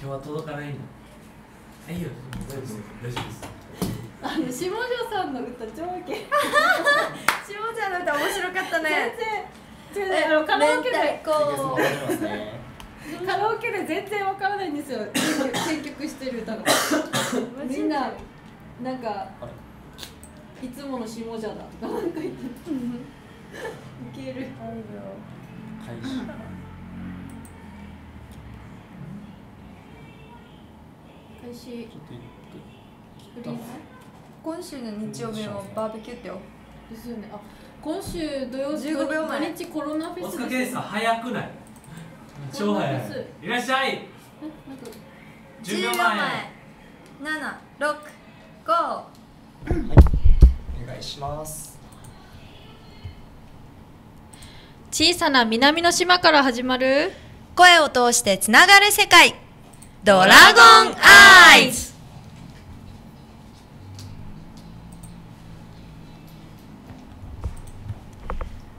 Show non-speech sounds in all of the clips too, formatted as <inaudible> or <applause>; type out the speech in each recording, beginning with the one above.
手は届かないのいいよ大丈夫です大丈夫ですあ下條さんの歌超ウケ下條さんの歌面白かったね全然あのカラオケでこう、カラオケで全然わからないんですよ選曲してる歌がみんななんかいつもの下條だとかなんか言ってるいける会社私今週の日曜日もバーベキューってよですよねあ今週土曜日15秒前日コロナフェスお疲れさ早くない超早いいらっしゃい10秒前765はいお願いします小さな南の島から始まる声を通してつながる世界ドラゴンアイズ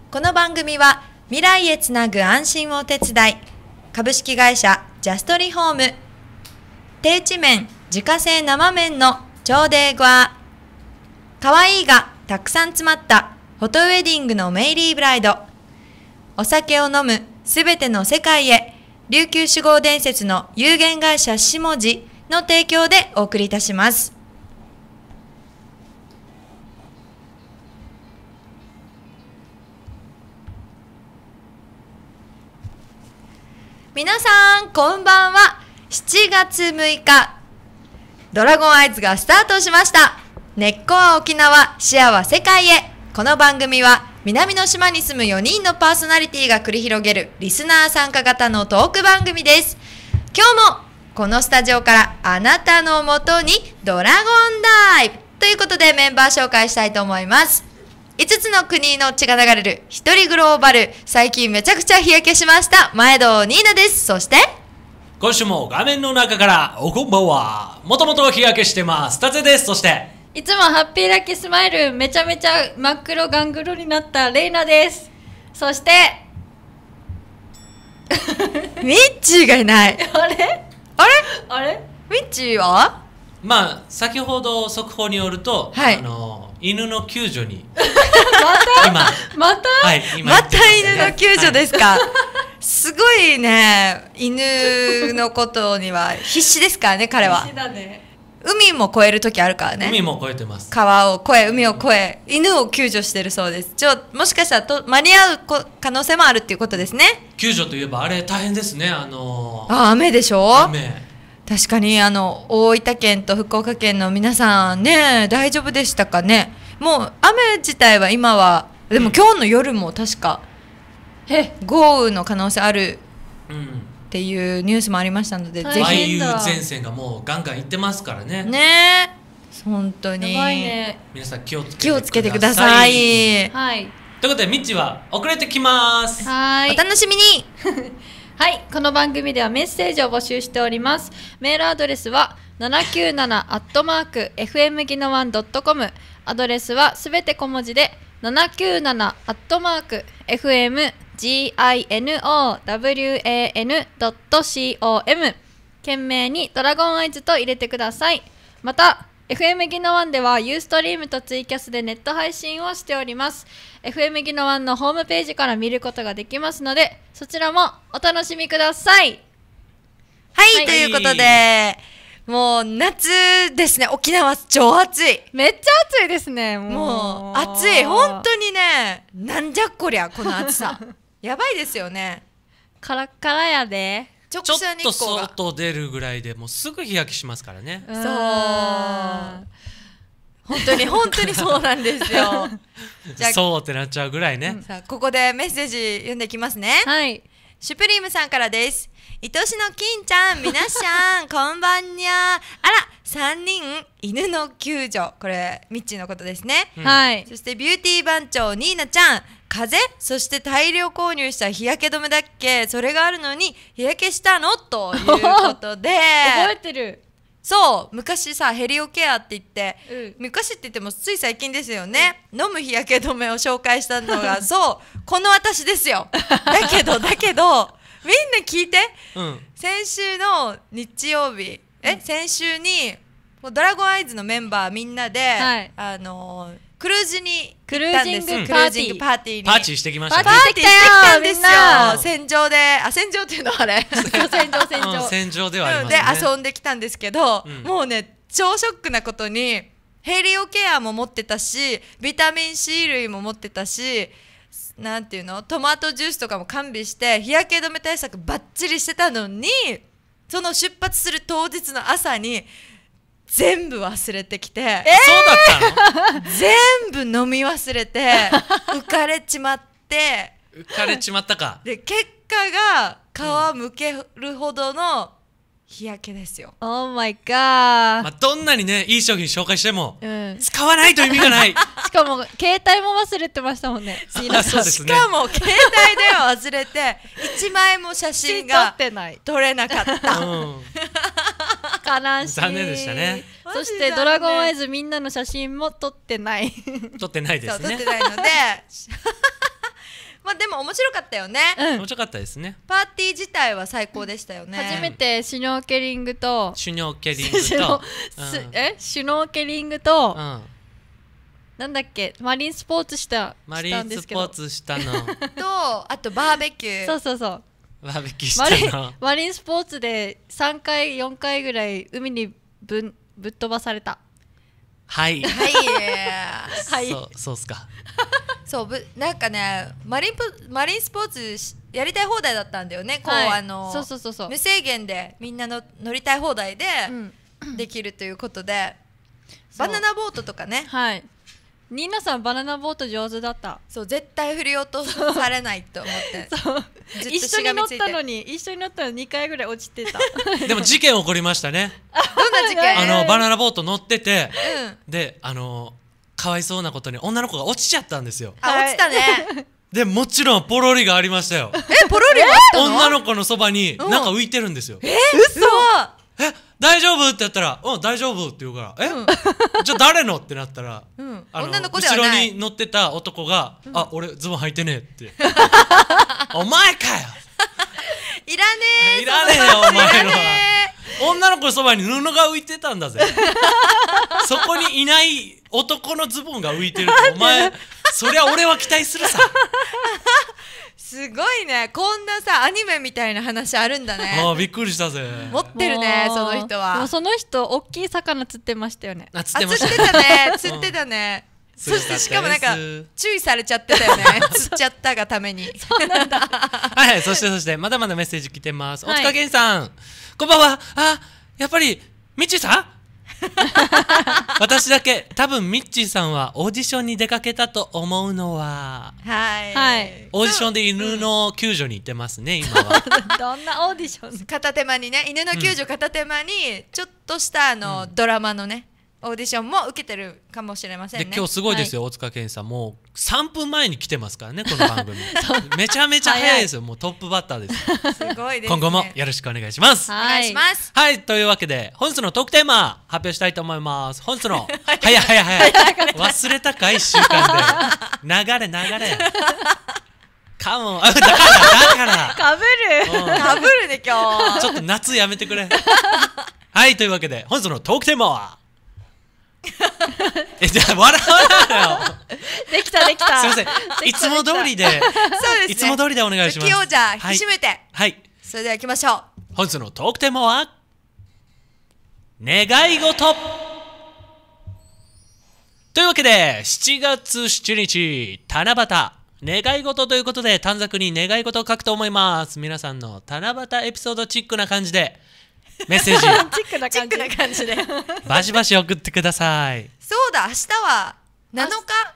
この番組は未来へつなぐ安心をお手伝い株式会社ジャストリホーム低地麺自家製生麺の超デーゴアかわいいがたくさん詰まったフォトウェディングのメイリーブライドお酒を飲むすべての世界へ琉球守護伝説の有限会社下地の提供でお送りいたします。皆さん、こんばんは。7月6日、ドラゴンアイズがスタートしました。根っこは沖縄、視野は世界へ。この番組は南の島に住む4人のパーソナリティが繰り広げるリスナー参加型のトーク番組です。今日もこのスタジオからあなたのもとにドラゴンダイブということでメンバー紹介したいと思います。5つの国の血が流れる一人グローバル最近めちゃくちゃ日焼けしました前堂ニーナですそして今週も画面の中からおこんばんはもともと日焼けしてます達也ですそしていつもハッピーラッキースマイルめちゃめちゃ真っ黒ガングロになったレイナですそして <laughs> ミッチーがいないあれあれあれミッチーはまあ先ほど速報によると、はい、あの犬の救助に <laughs> またまた、はい、ままた犬の救助ですか、はい、すごいね犬のことには必死ですからね彼は必死だね海も越える時あるからね海も越えてます川を越え海を越え犬を救助してるそうですちょもしかしたらと間に合う可能性もあるっていうことですね救助といえばあれ大変ですねあのー、あ雨でしょ雨確かにあの大分県と福岡県の皆さんね大丈夫でしたかねもう雨自体は今はでも今日の夜も確か、うん、え豪雨の可能性ある、うん、っていうニュースもありましたので、ぜひ。梅雨前線がもうガンガン行ってますからね。ね。本当に。ね、皆さん気をつけて気をつけください。はい。ということで、みちは遅れてきます。はい。お楽しみに <laughs> はい。この番組ではメッセージを募集しております。メールアドレスは、797アットマーク FM ギノワンドットコムアドレスはすべて小文字で797アットマーク FM ginowan.com 懸命にドラゴンアイズと入れてください。また、FM ギノワンではユーストリームとツイキャスでネット配信をしております。FM ギノワンのホームページから見ることができますので、そちらもお楽しみください。はい、はい、ということで、もう夏ですね、沖縄超暑い。めっちゃ暑いですね、もう。もう暑い、本当にね、なんじゃこりゃ、この暑さ。<laughs> やばいですよねカラッカラやで直射日光ちょっと外出るぐらいでもうすぐ日焼けしますからねそう本当に本当にそうなんですよ <laughs> そうってなっちゃうぐらいね、うん、さあここでメッセージ読んできますねはいシュプリームさんからです愛しの金ちゃん、みなしゃん、こんばんにゃ。あら、三人、犬の救助。これ、ミッチーのことですね。はい。そして、ビューティー番長、ニーナちゃん、風邪そして大量購入した日焼け止めだっけそれがあるのに日焼けしたのということで <laughs> 覚えてるそう昔さヘリオケアって言って、うん、昔って言ってもつい最近ですよね、うん、飲む日焼け止めを紹介したのが <laughs> そうこの私ですよだけど <laughs> だけどみんな聞いて、うん、先週の日曜日え、うん、先週にドラゴンアイズのメンバーみんなで、はい、あのークルージにクルージングパーティーパーティーパーティーしてきましたパーティーしてきたんですよ戦場であ戦場っていうのはあれ戦場戦場戦場ではありますで遊んできたんですけどもうね超ショックなことにヘリオケアも持ってたしビタミン C 類も持ってたしなんていうのトマトジュースとかも完備して日焼け止め対策ばっちりしてたのにその出発する当日の朝に全部忘れてきて、えー、<laughs> 全部飲み忘れて <laughs> 浮かれちまって浮かれちまったかで結果が皮むけるほどの日焼けですよ、オーマイガーまあ、どんなにねいい商品紹介しても、うん、使わないと意味がない <laughs> しかも携帯も忘れてましたもんねあそうですねしかも携帯では忘れて1枚も写真が撮れなかった、うん悲しい残念でしたねそしてドラゴンアイズみんなの写真も撮ってない撮ってないですね撮ってないので <laughs> まあでも面白かったよね、うん、面白かったですねパーティー自体は最高でしたよね、初めてシュノーケリングとシュノーケリングと、<laughs> うん、えシュノーケリングと、うん、なんだっけマリンスポーツしたマリンスポーツしたの <laughs> とあとバーベキューそうそうそうバーベキューしマリンスポーツで3回4回ぐらい海にぶんぶっ飛ばされたはい <laughs> はい、そうそうっすか <laughs> そうぶなんかねマリンマリンスポーツやりたい放題だったんだよねこう、はい、あのそうそうそうそう無制限でみんなの乗りたい放題でできるということで、バナナボートとかね、はい、ニーナさんバナナボート上手だったそう絶対振り落とされないと思って <laughs> そう一緒に乗ったのに一緒に乗ったのに2回ぐらい落ちてた <laughs> でも事件起こりましたねどんな事件あのバナナボート乗ってて、うん、であのかわいそうなことに女の子が落ちちゃったんですよあ、落ちたね <laughs> でもちろんポロリがありましたよえポロリがあったの女の子のそばになんか浮いてるんですよ、うん、え嘘え大丈夫って言ったら「うん大丈夫」って言うから「え、うん、じゃあ誰の?」ってなったら、うん、の女の子では後ろに乗ってた男が「うん、あ俺ズボン履いてねえ」って「<laughs> お前かよ! <laughs>」いらねえいらねえよお前の女の子そばに布が浮いてたんだぜ <laughs> そこにいない男のズボンが浮いてるとお前そりゃ俺は期待するさすごいねこんなさアニメみたいな話あるんだねああびっくりしたぜ持ってるねその人はその人大きい魚釣ってましたよねあ釣ってたね釣ってたね、そしてしかもなんか注意されちゃってたよね <laughs> 釣っちゃったがためにそうなんだ <laughs> はい、そしてそしてまだまだメッセージ来てます、大塚健さんこんばんはあやっぱりみちさん <laughs> 私だけ多分ミッチーさんはオーディションに出かけたと思うのははい、オーディションで犬の救助に行ってますね、今は <laughs> どんなオーディション片手間にね犬の救助片手間にちょっとしたあの、ドラマのねオーディションも受けてるかもしれません、ね、で今日すごいですよ、はい、大塚健さんもう3分前に来てますからねこの番組 <laughs> めちゃめちゃ早いですよもうトップバッターですすごいです、ね、今後もよろしくお願いしますお願いしますはいというわけで本日のトークテーマ発表したいと思います本日の <laughs> 早い早い早い忘れたか1週間で流れ流れかも <laughs> だからだからかぶるかぶるね今日ちょっと夏やめてくれはいというわけで本日のトークテーマは <laughs> えじゃあ笑わなよできたできた。<laughs> すみませんいつも通りでそうですね。いつも通りでお願いします今日じゃあ引き締めて、はいそれでは行きましょう。本日のトークテーマは願い事というわけで7月7日七夕願い事ということで短冊に願い事を書くと思います皆さんの七夕エピソードチックな感じでメッセージチックな感じな感じでバシバシ送ってくださいそうだ明日は7日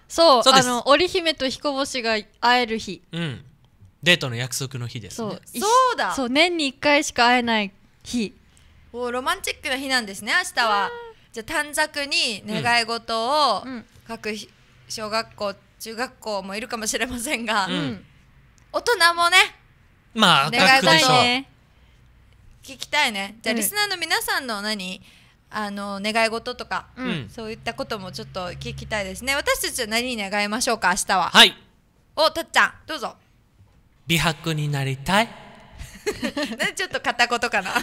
そうあの織姫と彦星が会える日、うん、デートの約束の日です、ね、そうだそう年に1回しか会えない日おロマンチックな日なんですね明日はじゃあ短冊に願い事を書く、うん、小学校中学校もいるかもしれませんが、うん、大人もねまあ願い事、ね、聞きたいねじゃあ、リスナーの皆さんの何あの願い事とか、うん、そういったこともちょっと聞きたいですね私たちは何に願いましょうか明日ははいおたっちゃんどうぞ美白になりたい <laughs> ちょっと片言かな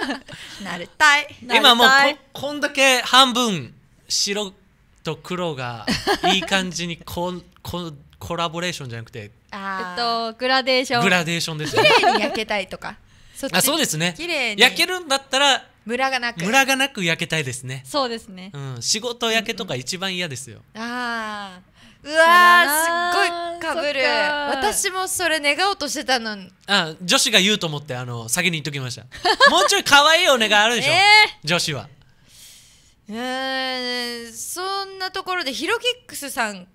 <laughs> なりたい今もうここんだけ半分白と黒がいい感じにこ <laughs> こコラボレーションじゃなくてえっとグラデーショングラデーションです綺、ね、麗に焼けたいとかあそうですね綺麗に焼けるんだったらムラがなくムラがなく焼けたいですねそうですね、うん、仕事焼けとか一番嫌ですよ、うんうん、ああうわすっごいかぶる私もそれ願おうとしてたのあ女子が言うと思ってあの先に言っときました <laughs> もうちょい可愛いお願いあるでしょ、えー、女子はうんそんなところでヒロキックスさん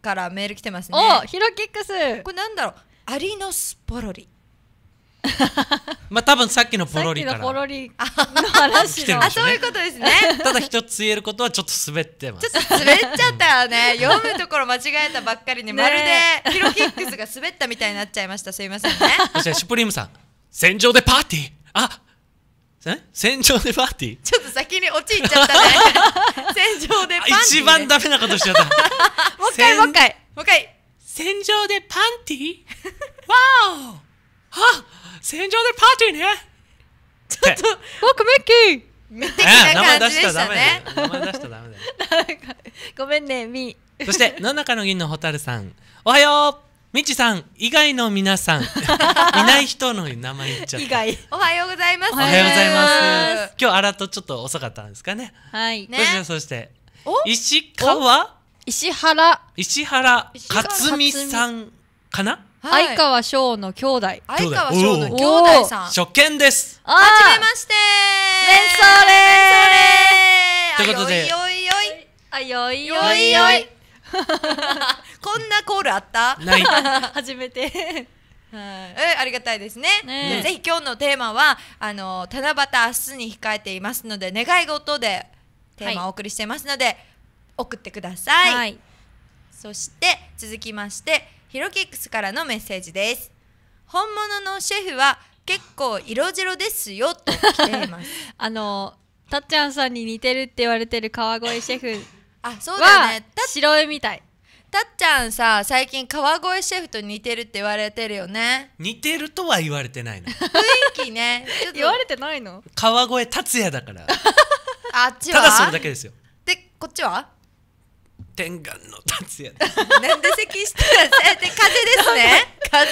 からメール来てますねおヒロキックスこれなんだろうアリノスポロリ <laughs> まあ多分さっきのポロリからさっきのポロリの話の、ね、あそういうことですね <laughs> ただ一つ言えることはちょっと滑ってますちょっと滑っちゃったよね読むところ間違えたばっかりに、ね、まるでヒロキックスが滑ったみたいになっちゃいましたすいませんねシュプリームさん戦場でパーティーあ戦場でパーティーちょっと先に落ちいっちゃったね戦場でパーティー、ね、一番ダメなことしちゃった <laughs> もう一回もう一回もう一回戦場でパンティーわおあ戦場でパーティーねちょっと僕ミッキー無敵な感じでしたね名前出したらダメだよ、ね、ごめんねみそして野中の銀の蛍さんおはようみちさん以外の皆さん <laughs> いない人の名前言っちゃったおはようございますおはようございます今日あらとちょっと遅かったんですかねはいねそして石川石原石原克美さんかなはい、相川翔の兄弟相川翔の兄弟さん初見ですはじめましてメンソーレということでよいよいあよいよいよい <laughs> こんなコールあったない <laughs> 初めてはい、えありがたいですね、ね、ぜひ今日のテーマはあの七夕明日に控えていますので願い事でテーマをお送りしてますので、はい、送ってください、はい、そして続きましてヒロキックスからのメッセージです本物のシェフは結構色白ですよと来ています <laughs> あのたっちゃんさんに似てるって言われてる川越シェフあそうだね白いみたいたっちゃんさ最近川越シェフと似てるって言われてるよね似てるとは言われてないの雰囲気ねちょっと言われてないの川越達也だから <laughs> あっちはただそれだけですよでこっちは天眼の達也でなんで咳して風 <laughs> ですね。風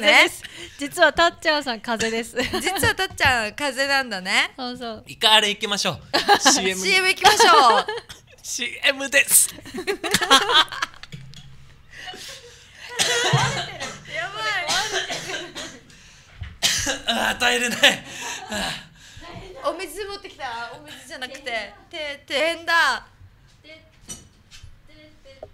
ですね。実はたっちゃんさん風です。実はたっちゃん風なんだね。そうそう。イカレ行きましょう。<laughs> CM CM 行きましょう。<laughs> CM です。やばい。ああ耐えれない。お水持ってきた。お水じゃなくて、て、てんだ。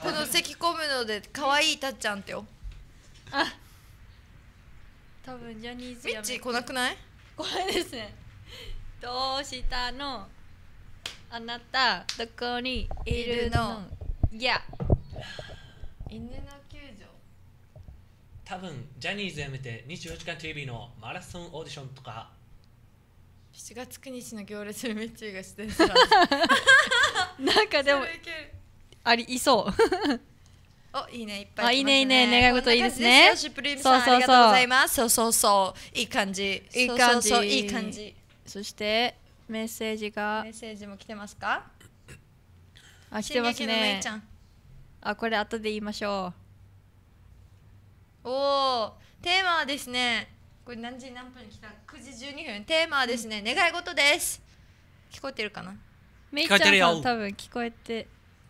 この咳込むので可愛いたっちゃんってよあ多分ジャニーズミッめチ来なくないこいですねどうしたのあなたどこにいるのいや犬の救助多分ジャニーズやめて24時間テレビのマラソンオーディションとか7月9日の行列にミッチーがしてるさ <laughs> なんかでもありいそう <laughs> おいいねいっぱい、ね、あいいねいいね願い事いいですねそうそうそうありがとうございますそうそうそういい感じいい感じいい感じそしてメッセージがメッセージも来てますかあ来てますねあこれ後で言いましょうおおテーマはですねこれ何時何分に来た9時12分テーマはですね、うん、願い事です聞こえてるかなめいちゃんさん多分聞こえて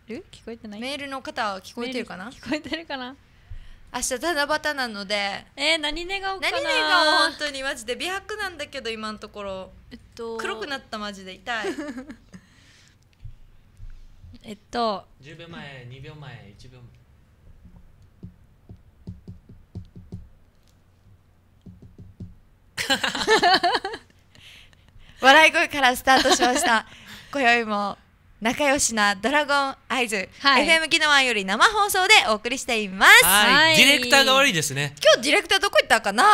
る聞こえてないメールの方は聞こえてるかな聞こえてるかな明日ただバタなのでえー、何寝顔かな何寝顔本当にマジで美白なんだけど今のところ、えっと、黒くなったマジで痛い <laughs> えっと10秒前2秒前1秒前 <laughs> 笑い声からスタートしました今宵も仲良しなドラゴンアイズ、はい、FM ギノワより生放送でお送りしていますはいディレクターが悪いですね今日ディレクターどこ行ったかな、うん、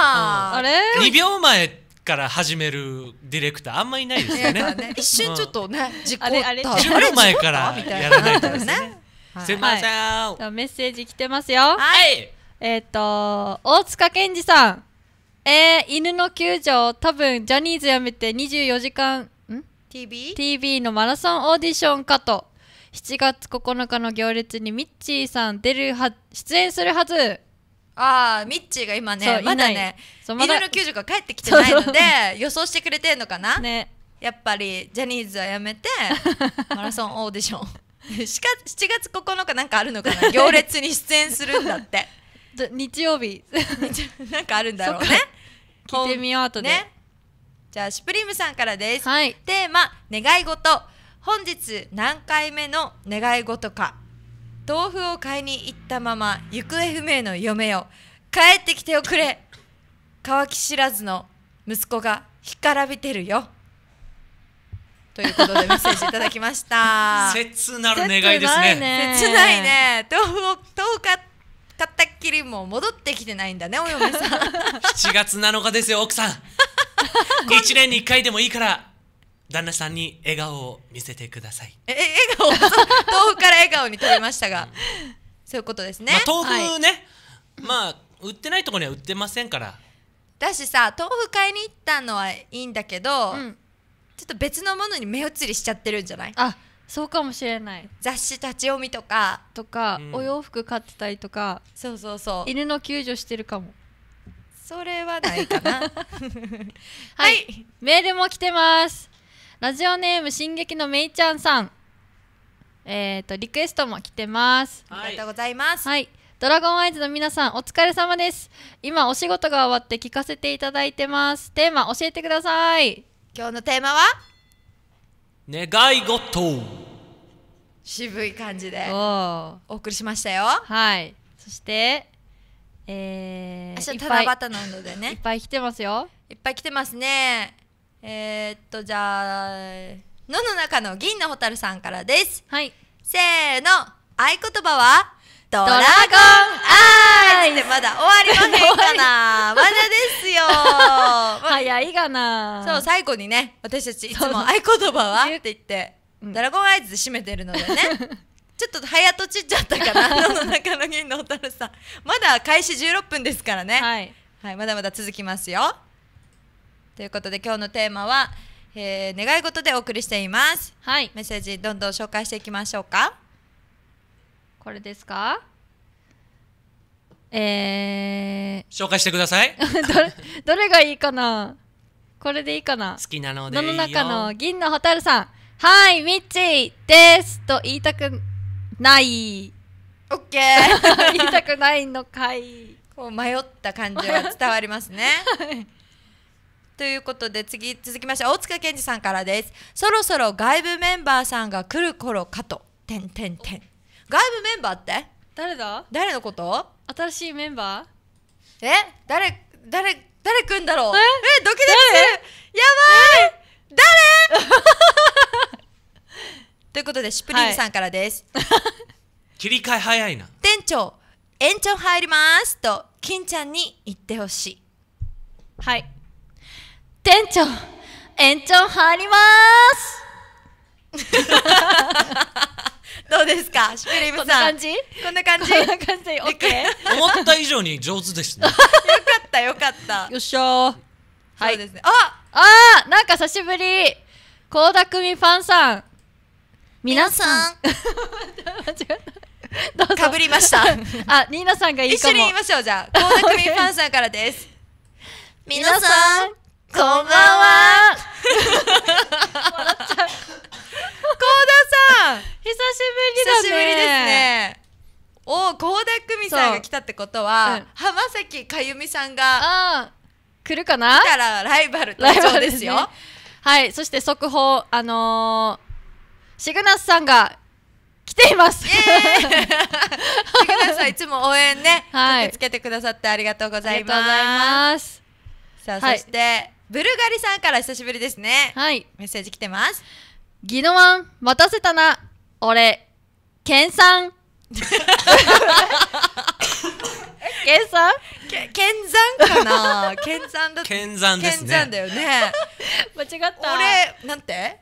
あれ2秒前から始めるディレクターあんまいないですよねね一瞬ちょっとね、うん、実行ったあれ10秒前からやらないとですねはい、すいません、はい、メッセージ来てますよはいえっ、ー、と大塚健二さんえー、犬の救助多分ジャニーズやめて24時間 TV? TV のマラソンオーディションかと7月9日の行列にミッチーさん出るは出演するはずああミッチーが今ねまだねそうまだル9が帰ってきてないので予想してくれてんのかな、ね、やっぱりジャニーズはやめて <laughs> マラソンオーディション7月9日なんかあるのかな行列に出演するんだって <laughs> 日曜日 <laughs> なんかあるんだろうね聞いてみようとねじゃあシュプリームさんからです、はい、テーマ「願い事」本日何回目の願い事か豆腐を買いに行ったまま行方不明の嫁よ帰ってきておくれ乾き知らずの息子が干からびてるよということでメッセージいただきました <laughs> 切なる願いですね切ないね豆腐を豆腐買ったっきりも戻ってきてないんだねお嫁さん7 <laughs> 月7日ですよ奥さん1 <laughs> 年に1回でもいいから旦那さんに笑顔を見せてくださいえ笑顔豆腐 <laughs> から笑顔に飛れましたが、うん、そういうことですね、まあ、豆腐ね、はい、まあ売ってないとこには売ってませんからだしさ豆腐買いに行ったのはいいんだけど、うん、ちょっと別のものに目移りしちゃってるんじゃないあそうかもしれない雑誌立ち読みとかとか、うん、お洋服買ってたりとかそうそうそう犬の救助してるかもそれはないかなはい、<laughs> はい、メールも来てますラジオネーム進撃のめいちゃんさんえっ、ー、とリクエストも来てます、はい、ありがとうございますはいドラゴンアイズの皆さんお疲れ様です今お仕事が終わって聞かせていただいてますテーマ教えてください今日のテーマは願い事渋い感じでお送りしましたよはいそしてえー、明日七夕なのでねいっぱい来てますよいっぱい来てますねえー、っとじゃあ「野の中の銀の蛍さんからですはいせーの合言葉はドラゴンアイズまだ終わりませんかな <laughs> まだですよ <laughs> 早いがなそう最後にね私たちいつも合言葉はって言って、ドラゴンアイズで締めてるのでね <laughs> ちょっと早とちっちゃったかな <laughs> 野中の銀の蛍さんまだ開始16分ですからね、はい、はい、まだまだ続きますよということで今日のテーマは、えー、願い事でお送りしていますはいメッセージどんどん紹介していきましょうかこれですかえー、紹介してください <laughs> どれどれがいいかなこれでいいかな好きなのでいいよ野の中の銀の蛍さんはい、ミッチーですと言いたくないオッケー言いたくないのかいこう迷った感じが伝わりますね、<laughs> ということで次続きまして大塚健二さんからですそろそろ外部メンバーさんが来る頃かとてんてんてん外部メンバーって誰だ誰のこと新しいメンバーえ誰誰誰くんだろうええドキドキするやばい誰 <laughs> ということで、シュプリームさんからです。はい、切り替え早いな。店長、延長入りますと、金ちゃんに言ってほしい。はい。店長、延長入ります <laughs> どうですか、シュプリームさん。こんな感じこんな感じこんな感じで、OK。思った以上に上手ですね。よかったよかった。よっしゃー。はい。そうですね。あああなんか久しぶり。倖田來未ファンさん皆さん。<laughs> かぶりました。あ、ニーナさんがいい一緒に言いましょう、じゃあ。コーナクミファンさんからです。<laughs> 皆さん、こんばんは。<laughs> 笑っちさん久しぶりだね。久しぶりですね。お、コーダクミさんが来たってことは、うん、浜崎かゆみさんが来るかな来たらライバル登場ですよ。ね、はい、そして速報、あのーシグナスさんが来ています。<laughs> シグナスさんいつも応援ね、はい、つけてくださってありがとうございます。さあ、はい、そして、ブルガリさんから久しぶりですね。はい。メッセージ来てます。ギノワン、待たせたな。俺、ケンさん。<laughs> ケンさんけケンザンかな <laughs> ケンザンだケンザンですね。ケンザンだよね。間違った。俺、なんて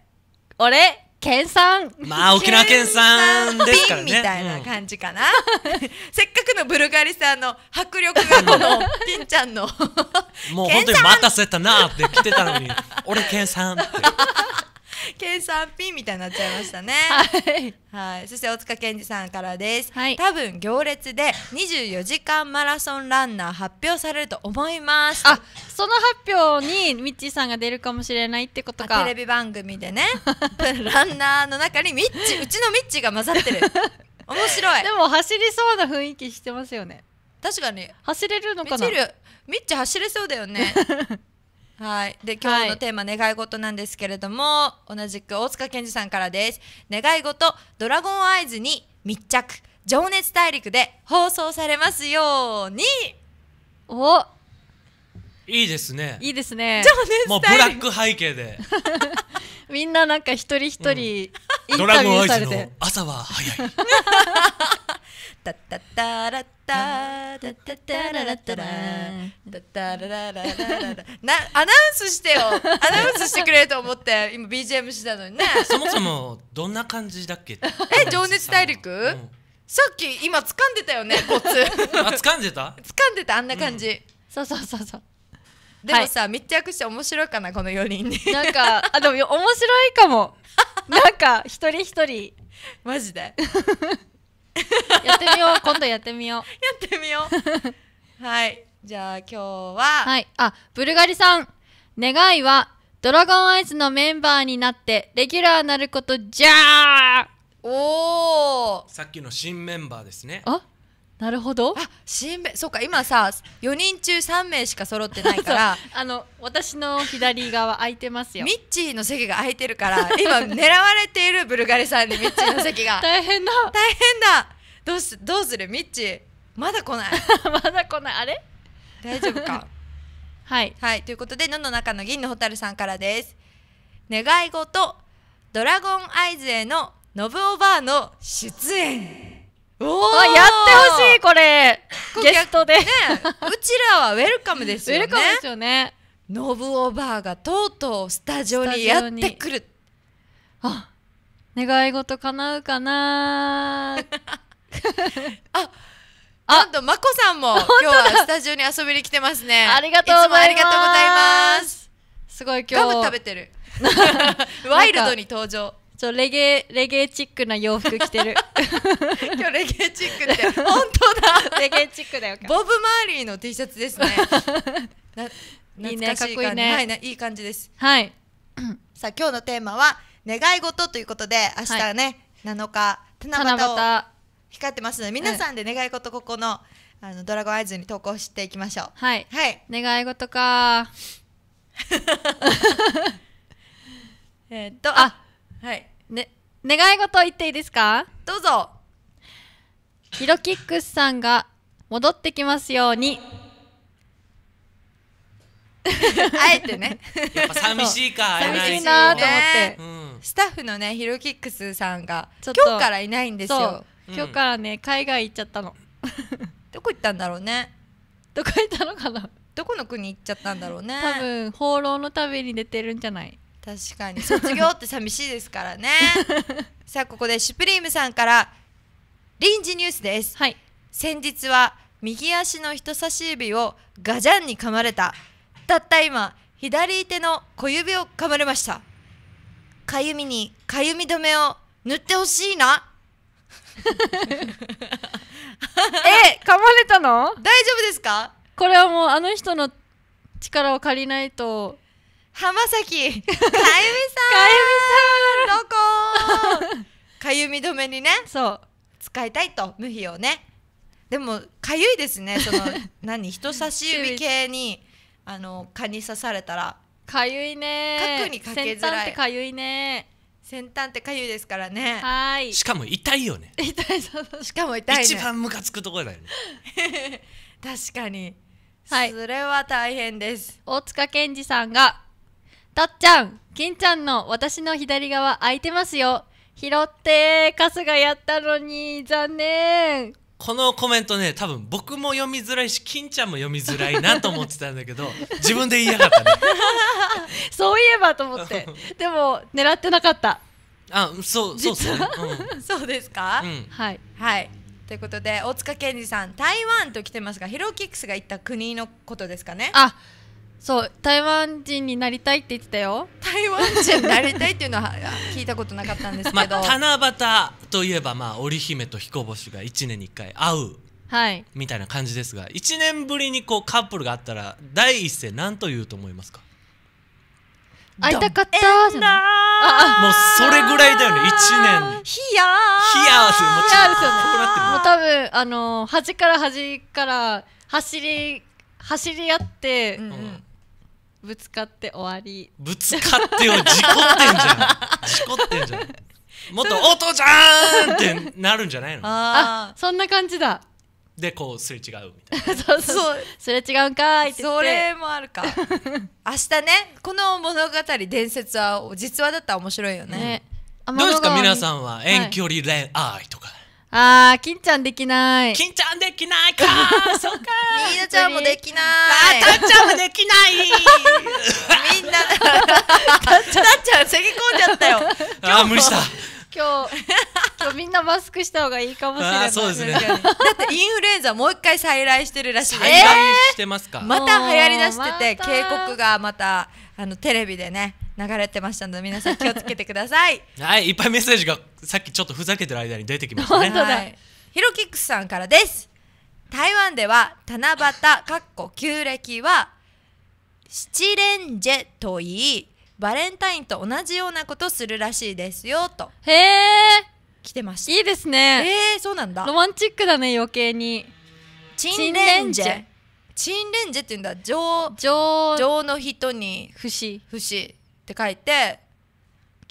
俺、県産まあ沖縄県産ですからねンみたいな感じかな、うん、<laughs> せっかくのブルガリさんの迫力がこのピンちゃんのもう本当に待たせたなって来てたのに <laughs> 俺県産って計算ピンみたいになっちゃいましたね。はい、はい、そして大塚健二さんからです。はい、多分行列で24時間マラソンランナー発表されると思います。あ、その発表にミッチーさんが出るかもしれないってことか。テレビ番組でね、<laughs> ランナーの中にミッチ、ー、うちのミッチーが混ざってる。面白い。でも走りそうな雰囲気してますよね。確かに走れるのかなミッチー走れそうだよね <laughs> はい、で今日のテーマ、願い事なんですけれども同じく大塚健二さんからです願い事ドラゴンアイズに密着情熱大陸で放送されますようにおいいですねいいですね情熱ブラック背景で <laughs> みんななんか一人一人、ドラゴンアイズの朝は早い <laughs> タッたッタラッタタタタララタラタタラララララなアナウンスしてよアナウンスしてくれと思って今 BGM したのにねそもそもどんな感じだっけえ情熱大陸、さっき今掴んでたよねコツあ掴んでた掴んでたあんな感じ、そうそうそうそうでもさ、密着して面白いかなこの4人になんかあでも面白いかもなんか一人一人マジで <laughs> やってみよう今度やってみようやってみよう <laughs> はいじゃあ今日ははいあブルガリさん願いはドラゴンアイズのメンバーになってレギュラーなることじゃーおおさっきの新メンバーですねあなるほどあ新名そうか今さ4人中3名しか揃ってないから <laughs> あの私の左側空いてますよミッチーの席が空いてるから今狙われているブルガリさんにミッチーの席が <laughs> 大変だ大変だどうすどうするミッチーまだ来ない <laughs> まだ来ないあれ大丈夫かはい、はい、ということで「のの中の銀の蛍さんからです願い事ドラゴンアイズへのノブオバーの出演あやってほしいこれゲストで、ね、うちらはウェルカムですよねウェルカムですよねノブオバーがとうとうスタジオにやってくるあ願い事叶うかな <laughs> あなんとまこさんも今日はスタジオに遊びに来てますねありがとうございますすごい今日ガム食べてる <laughs> <laughs> ワイルドに登場そレゲエレゲエチックな洋服着てる <laughs> 今日レゲエチックって <laughs> 本当だレゲエチックだよボブ・マーリーの T シャツですね <laughs> いいねかっこいいねはいいい感じですはい <clears throat> さあ今日のテーマは願い事ということで明日ね、はい、7日七夕を光ってますので皆さんで願い事ここの、うん、あのドラゴンアイズに投稿していきましょうはい、はい、願い事かえっとあはいね、願い事言っていいですかどうぞヒロキックスさんが戻ってきますように。<laughs> あえてね。やっぱ寂しいか。寂しいなと思って、うんスタッフのねヒロキックスさんがょ今日からいないんですよう今日からね、海外行っちゃったの。<laughs> どこ行ったんだろうねどこ行ったのかな。どこの国行っちゃったんだろうね多分放浪の旅に出てるんじゃない。確かに卒業って寂しいですからね <laughs> さあここでシュプリームさんから臨時ニュースです、はい、先日は右足の人差し指をガジャンに噛まれたたった今左手の小指を噛まれましたかゆみにかゆみ止めを塗ってほしいな <laughs> え噛まれたの大丈夫ですかこれはもうあの人の力を借りないと浜崎かゆみさんかゆみさんどこ <laughs> かゆみ止めにねそう使いたいと無比をねでもかゆいですねその <laughs> 何人差し指系にあの蚊に刺されたらかゆいね角にかけづらいかゆいね先端ってかゆいですからねはいしかも痛いよね痛いそうしかも痛い、ね、一番ムカつくところだよね <laughs> 確かに、はい、それは大変です大塚健二さんがたっちゃん、金ちゃんの私の左側空いてますよ。拾って、カスがやったのに、残念。このコメントね、多分僕も読みづらいし、金ちゃんも読みづらいなと思ってたんだけど、<laughs> 自分で言いやがったね。<laughs> そういえばと思って。<laughs> でも、狙ってなかった。あ、そう、そうそう、うん、そうですか、うん、はい。はい。ということで、大塚健二さん、台湾と来てますが、ヒロキックスが行った国のことですかね。あそう台湾人になりたいって言ってたよ台湾人になりたいっていうのは <laughs> 聞いたことなかったんですけど、まあ、七夕といえば、まあ、織姫と彦星が1年に1回会う、はい、みたいな感じですが1年ぶりにこうカップルがあったら第一声何と言うと思いますか会いたかったじゃないもうそれぐらいだよね1年ひやーひやーもうちょっとこうなってもう多分あの端から端から走り走り合って、うん、うんぶつかって終わりぶつかってよ事故ってんじゃん <laughs> 事故ってんじゃんもっと「お父ちゃん!」ってなるんじゃないのああそんな感じだでこうすれ違うみたいな <laughs> そうそうすれ違うんかいってそれもあるか <laughs> 明日ねこの物語伝説は実話だったら面白いよね、ねどうですか皆さんは遠距離恋愛とか、はいあー、金ちゃんできない。金ちゃんできないか <laughs> そうかみーなちゃんもできない。あ、たっちゃんもできないみんな、たっちゃん、せぎ込んじゃったよ。<laughs> あー、無理した。今日今日みんなマスクした方がいいかもしれないそうですねだってインフルエンザもう一回再来してるらしい再来してますか、また流行り出してて警告がまたあのテレビでね流れてましたので皆さん気をつけてください <laughs> はいいっぱいメッセージがさっきちょっとふざけてる間に出てきましたね本当だ、はい、ヒロキックスさんからです台湾では七夕かっこ旧暦は七連ジェといいバレンタインと同じようなことするらしいですよとへえ来てましたいいですねえー、そうなんだロマンチックだね余計にチンレンジェチンレンジェっていうんだ上上情の人に節節って書いて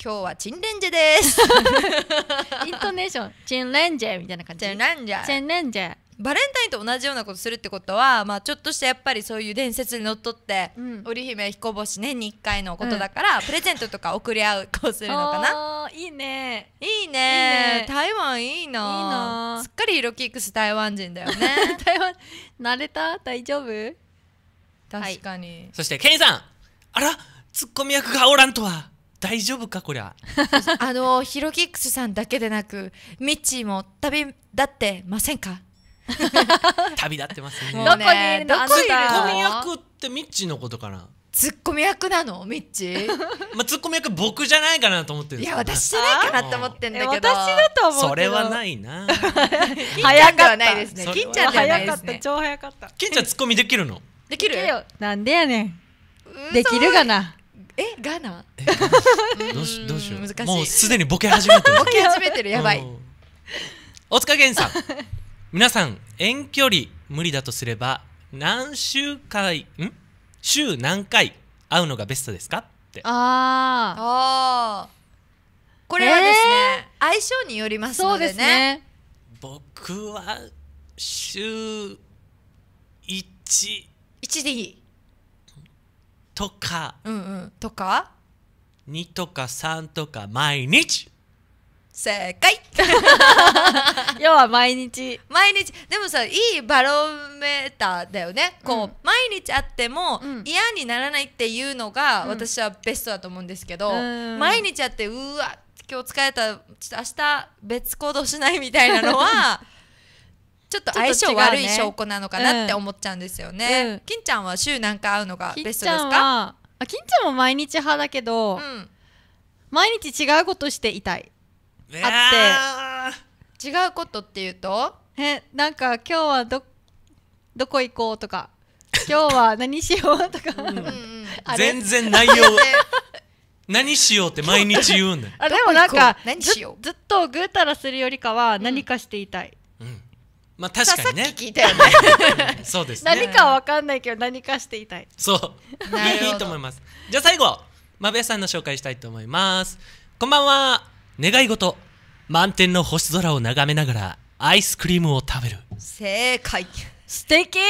今日はチンレンジェです <laughs> イントネーションチンレンジェみたいな感じチンレンジェチンレンジェバレンタインと同じようなことするってことは、まあ、ちょっとしたやっぱりそういう伝説にのっとって、うん、織姫彦星年に1回のことだから、うん、プレゼントとか送り合うこうするのかないいねいいね台湾いいなすっかりヒロキックス台湾人だよね <laughs> 台湾慣れた大丈夫確かに、はい、そしてケンさんあらツッコミ役がおらんとは大丈夫かこりゃ <laughs> あのヒロキックスさんだけでなくミッチーも旅立ってませんか <laughs> <laughs> 旅立ってますねどこにいるのツッコミ役ってミッチーのことかなツッコミ役なのミッチーまあツッコミ役僕じゃないかなと思ってる、いや私じゃないかなと思ってんだけど私だと思うそれはないな早かったないですね金ちゃんではないですね超早かった金ちゃんツッコミできるのできるできるなんでやねんできるがなえガナどうしどうしよう難しいもうすでにボケ始めてるボケ始めてるやばい大塚源さん皆さん遠距離無理だとすれば何週回ん週何回会うのがベストですかってああこれはですね、相性によりますのでねね僕は週1 1でいいとか、うんうんとか2とか3とか毎日正解 <laughs> 要は毎日毎日でもさいいバロメーターだよねこう、うん、毎日あっても、うん、嫌にならないっていうのが、うん、私はベストだと思うんですけど毎日あってうわ今日疲れたちょっと明日別行動しないみたいなのは <laughs> ちょっと相性悪い証拠なのかなって思っちゃうんですよね、ううん、金ちゃんは週何回会うのがベストですか金ちゃんも毎日派だけど、うん、毎日違うことしていたいあって違うことっていうとえなんか今日はどどこ行こうとか今日は何しようとか、うん <laughs> 全然内容 <laughs> 何しようって毎日言うんだあでもなんかずっとぐうたらするよりかは何かしていたい、まあ確かにね。さっき聞いたよね。そうですね。何かわかんないけど何かしていたい。そう。いいと思います。じゃあ最後、まべやさんの紹介したいと思います。こんばんは。願い事。満天の星空を眺めながらアイスクリームを食べる。正解。素敵いいで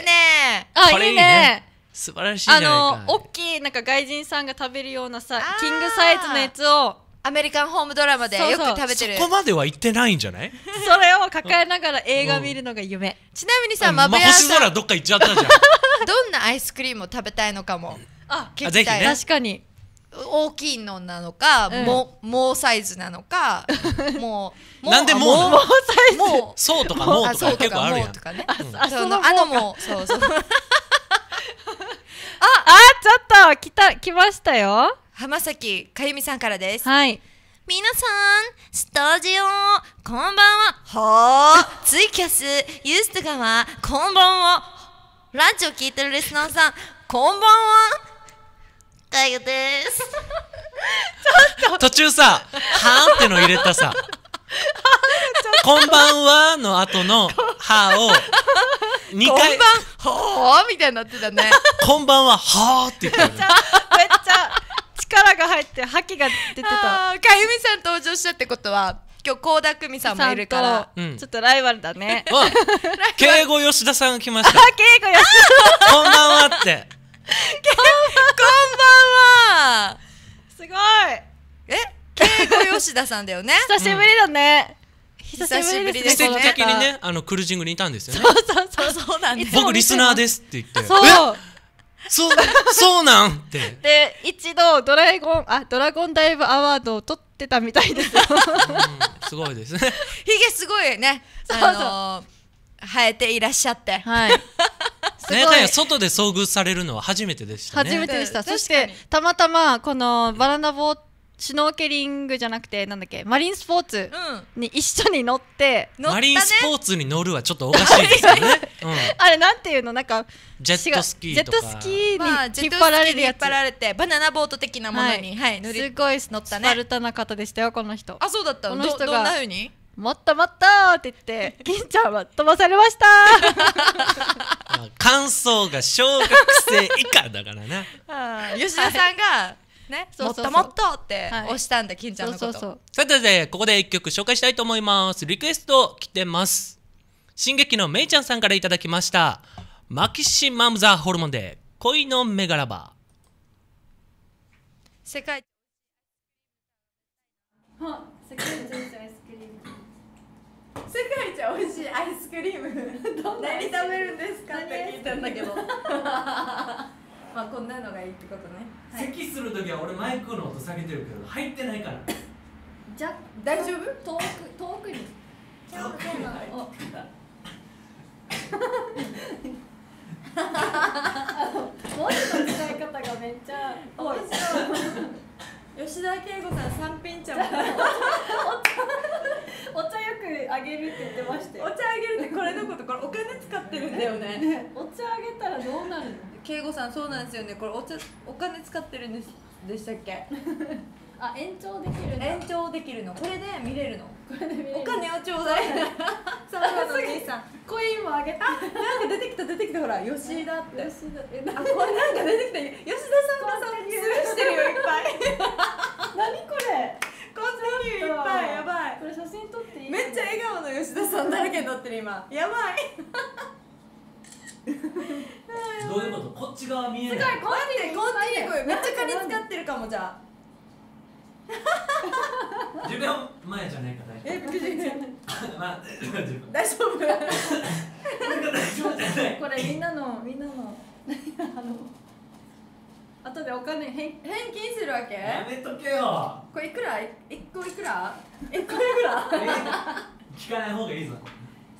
すね。あ、いいね。いね素晴らしいあの、大きいなんか外人さんが食べるようなさ、キングサイズのやつをアメリカンホームドラマでよく食べてるそこまでは行ってないんじゃないそれを抱えながら映画見るのが夢、うん、ちなみにさまぶやさん、星空どっか行っちゃったじゃん <laughs> どんなアイスクリームを食べたいのかもあ聞ね、確かに大きいのなのか、うん、ももうサイズなのか <laughs> もう <laughs> なんでもうもうサイズもうそうとかもうとか結構あるやんとかね、うん、あそのあのもそうそうああちょっと来た来ましたよ浜崎かゆみさんからです。はい皆さん、スタジオ、こんばんは、ほー、<laughs> ツイキャス、ユースト川、こんばんは、ランチを聞いてるリスナーさん、こんばんは、かゆです。<laughs> ちょっと途中さ、はーんっての入れたさ、<laughs> こんばんはの後の、はを、2回。こんばんはーみたいになってたね。こんばんは、はーって言った、めっちゃ、めっちゃ。力が入って覇気が出てたかゆみさん登場したってことは今日倖田來未さんもいるからちょっとライバルだね、<laughs> 敬語吉田さん来ました <laughs> 敬語吉田こんばんはってこんばんはすごいえ敬語吉田さんだよね <laughs> 久しぶりだね、久しぶりです奇跡的にねあのクルージングにいたんですよねそうそうそうそうなんです僕リスナーですって言ってそうそう、そうなんって。<laughs> で、一度ドラゴン、あ、ドラゴンダイブアワードを取ってたみたいですよ。うん、すごいですね。<laughs> ひげすごいね。そうそう。生えていらっしゃって。は <laughs> い。外で遭遇されるのは初めてでしたね。初めてでした。そしてたまたまこのバナナボートシュノーケリングじゃなくてなんだっけマリンスポーツに一緒に乗って、うんね、マリンスポーツに乗るはちょっとおかしいですよね、うん、あれなんていうのなんかジェットスキーとかジェットスキーに、まあ、引っ張られるやつ、られてバナナボート的なものに、はい、はい、乗りすごい乗ったねスパルタな方でしたよこの人あそうだったこの人がどんな風にもっともっとって言って金ちゃんは飛ばされました <laughs> 感想が小学生以下だからね <laughs> 吉田さんがね、もっともっとって押したんで、金ちゃんのことさてここで一曲紹介したいと思いますリクエスト来てます進撃のめいちゃんさんからいただきましたマキシマムザホルモンで恋のメガラバ世界世界一美味しいアイスクリーム世界一美味しいアイスクリーム何食べるんですかって聞いたんだけど <laughs> まあこんなのがいいってことね、はい、咳する時は俺マイクの音下げてるけど入ってないからじゃ大丈夫遠く遠くにキャンプのお文字の使い方がめっちゃ面白い吉田圭吾さん三品茶もお茶よくあげるって言ってましたお茶あげるってこれのことこれお金使ってるんだよね、ね、お茶あげたらどうなるの慶吾さんそうなんですよねこれお茶お金使ってるんですでしたっけ <laughs> あ延長できる延長できるのこれで見れるのこれで見れるお金をちょうだい <laughs> そうなの兄さんコインもあげたなんか出てきた出てきたほら吉田って吉田えあこれなんか出てきた吉田さんがさるしてるよいっぱい <laughs> 何これこんなにいっぱいやばいこれ写真撮っていいめっちゃ笑顔の吉田さんだらけになってる今やばい <laughs> どういうことこっち側見えないすごいこっちこっちに来いめっちゃ金使ってるかもじゃあ10秒 <laughs> 前じゃないか大丈夫えびっくりしたまあ大丈夫これみんなのみんなのあの後でお金返返金するわけやめとけよこれいくら一個いくら <laughs> 一個いくら聞かない方がいいぞ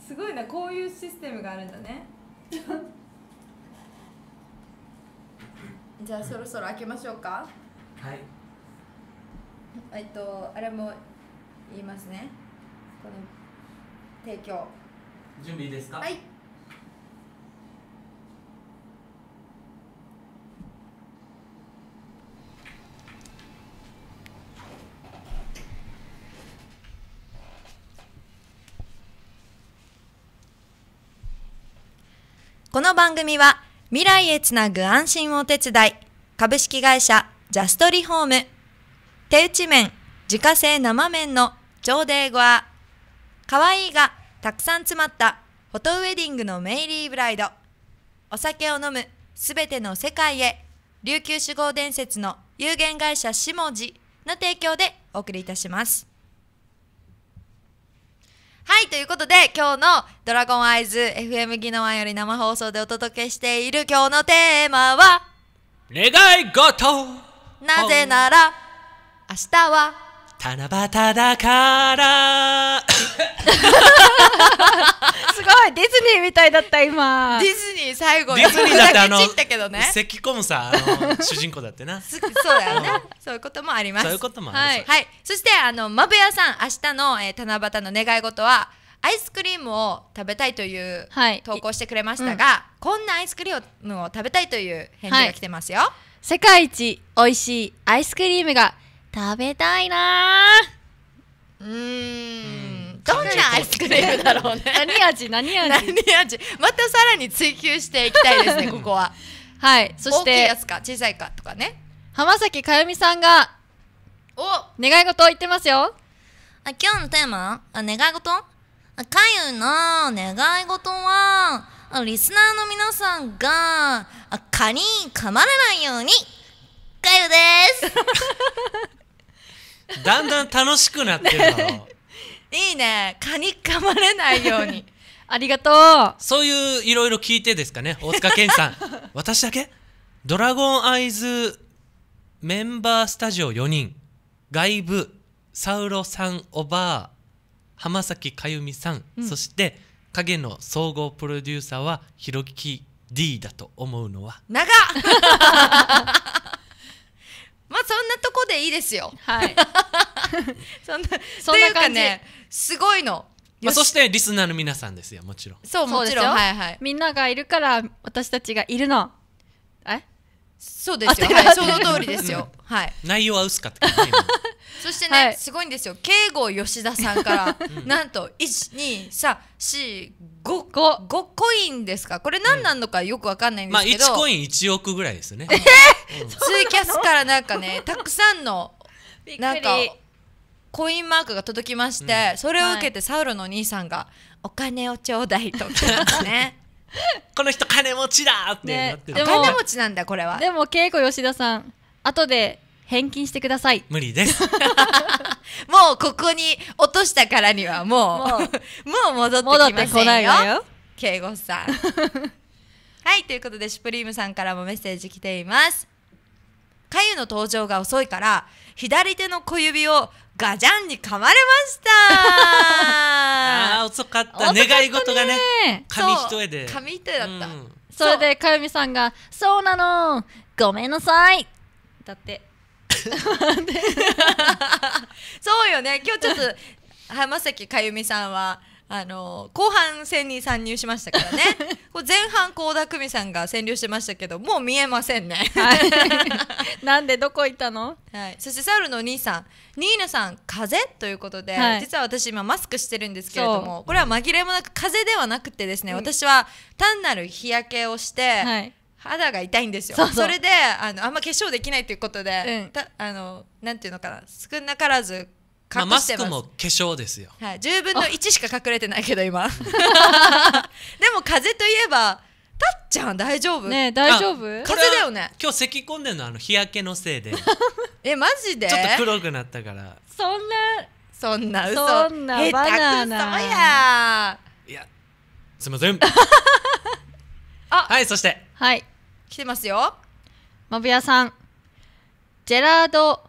すごいなこういうシステムがあるんだね <laughs> じゃあそろそろ開けましょうかはいえっとあれも言いますねこの提供準備いいですかはいこの番組は未来へつなぐ安心お手伝い株式会社ジャストリフォーム手打ち麺自家製生麺の超デーゴア可愛いがたくさん詰まったフォトウェディングのメイリーブライドお酒を飲むすべての世界へ琉球酒豪伝説の有限会社下地の提供でお送りいたします。はいということで今日の「ドラゴンアイズ FM 技能案」より生放送でお届けしている今日のテーマは願い事なぜなら明日は七夕だからすごいディズニーみたいだった今ディズニー最後ディズニーだってあの咳込むさ主人公だってな <laughs> そうだよねそういうこともありますそういうこともはい、はい、そしてあのまぶやさん明日の、えー、七夕の願い事はアイスクリームを食べたいという投稿してくれましたが、はいうん、こんなアイスクリームを食べたいという返事が来てますよ、はい、世界一美味しいアイスクリームが食べたいなうーんどんなアイスクリームだろうね <laughs> 何味何味何味またさらに追求していきたいですね <laughs> ここははいそして大きいやつか小さいかとかね浜崎かよみさんがお願い事を言ってますよあ今日のテーマあ願い事かゆの願い事はリスナーの皆さんが蚊に噛まれないようにかゆです <laughs> だんだん楽しくなってるの <laughs> いいね蚊に噛まれないように <laughs> ありがとうそういういろいろ聞いてですかね大塚健さん <laughs> 私だけドラゴンアイズメンバースタジオ4人外部サウロさんおばあ浜崎かゆみさん、うん、そして影の総合プロデューサーはひろき D だと思うのは長っまあそんなとこでいいですよ。はい。<laughs> そんな、そんな感じ。ね、すごいの。まあ、そしてリスナーの皆さんですよもちろんそうもちろんはいはいみんながいるから私たちがいるのえそうですよ、はい、その通りですよ、うん、はい内容は薄かったそしてね、はい、すごいんですよ敬語吉田さんから <laughs> うん、なんと12345コインですかこれ何なのかよくわかんないんですけど、うんまあ、一コイン一億ぐらいですね、えー、ツイキャスからなんかね <laughs> たくさんのなんかコインマークが届きまして、それを受けて、サウロのお兄さんが「お金をちょうだい」と言ってですね。<laughs> この人金持ちだってなってる、ね、金持ちなんだこれはでも稽古吉田さん後で返金してください無理です <laughs> もうここに落としたからにはもう <laughs> もう戻ってきませんよ圭吾さんはいということでシュプリームさんからもメッセージ来ていますかゆの登場が遅いから左手の小指をガジャンに噛まれました <laughs> ああ遅かった願い事がね紙一重で紙一重だった、うん、それでかゆみさんが「そうなのごめんなさい」だって <laughs> そうよね今日ちょっと浜崎かゆみさんはあの後半戦に参入しましたからね <laughs> 前半倖田來未さんが占領してましたけどもう見えませんね、はい、<laughs> なんでどこ行ったの、はい、そしてサウルのお兄さんニーナさん風邪ということで、はい、実は私今マスクしてるんですけれどもこれは紛れもなく風邪ではなくてですね、うん、私は単なる日焼けをして、はい肌が痛いんですよそれであのあんま化粧できないということで、うん、あのなんていうのかな少なからずまあ、マスクも化粧ですよ、はい、10分の1しか隠れてないけど今 <laughs> でも風といえばたっちゃん大丈夫ね大丈夫風だよね今日咳込んでるのあの日焼けのせいで <laughs> えマジでちょっと黒くなったからそんなそんな嘘そんなバナナやいやすいません <laughs> あはいそしてはい来てますよまぶやさんジェラード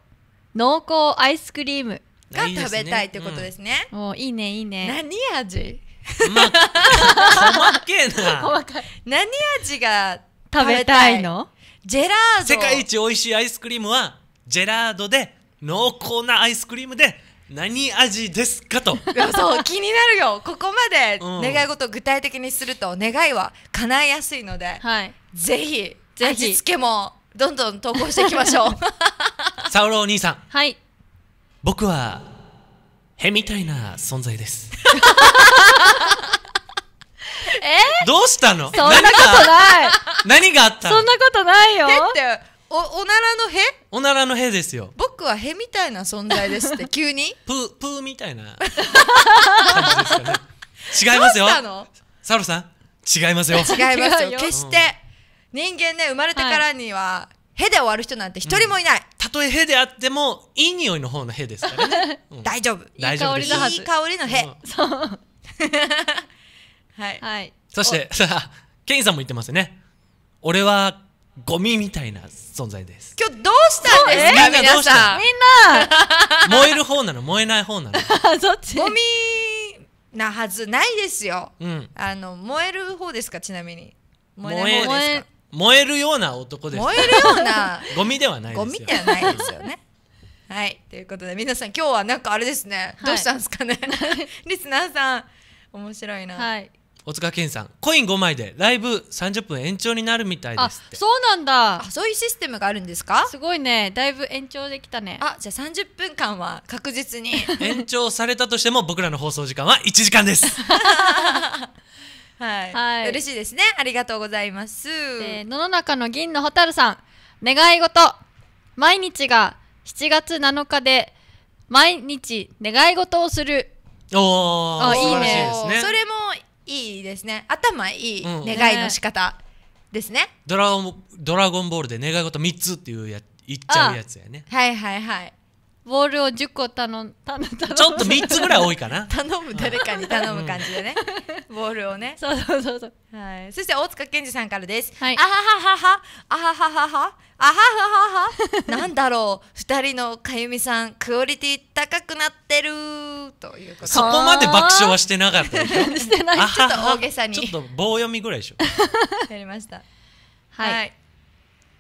濃厚アイスクリームが食べたいってことですね。いいねいいね。何味？<laughs> 細けえな。何味が食べたいの？ジェラード。世界一美味しいアイスクリームはジェラードで濃厚なアイスクリームで何味ですかとそう気になるよここまで願い事を具体的にすると願いは叶いやすいので、ぜひぜひ味付けもどんどん投稿していきましょう <laughs> サウロお兄さんはい僕はへみたいな存在です <laughs> えどうしたのそんなことない何があったそんなことないよっておおならのへおならのへですよ僕はへみたいな存在ですって急にプープーみたいな感じですかね違いますよサロさん違いますよ違いますよ決して、人間ね生まれてからには、へで終わる人なんて一人もいない、うんとえへであってもいい匂いの方のへですからね、<laughs> うん、大丈夫大丈夫ですいい香りのへ、そうはい、はい、そしてさケインさんも言ってますね俺はゴミみたいな存在です今日どうしたんですか皆さんみんな燃える方なの燃えない方なの <laughs> ゴミなはずないですよ、うん、あの燃える方ですかちなみに燃えない方ですか燃えるような男です燃えるような <laughs> ゴミではないですよゴミではないですよねはいということで皆さん今日はなんかあれですね、はい、どうしたんですかね <laughs> リスナーさん面白いな、はい、大塚健さんコイン5枚でライブ30分延長になるみたいですってそうなんだそういうシステムがあるんですかすごいねだいぶ延長できたねあじゃあ30分間は確実に <laughs> 延長されたとしても僕らの放送時間は1時間ですはい、はい、嬉しいですねありがとうございます世の中の銀の蛍さん願い事毎日が7月7日で毎日願い事をするおあいいね、ね、それもいいですね頭いい願いの仕方ですねうんね、ドラゴンドラゴンボールで願い事3つっていうや言っちゃうやつやねはいはいはいボールを10個頼む頼むちょっと3つぐらい多いかな <laughs> 頼む誰かに頼む感じでね、うん、ボールをねそうそうそうそうはいそして大塚健二さんからですはいあははははあははははあははははなんだろう2人のかゆみさんクオリティ高くなってるということそこまで爆笑はしてなかったでしょ <laughs> してないちょっと大げさにちょっと棒読みぐらいでしょやりましたはい、はい、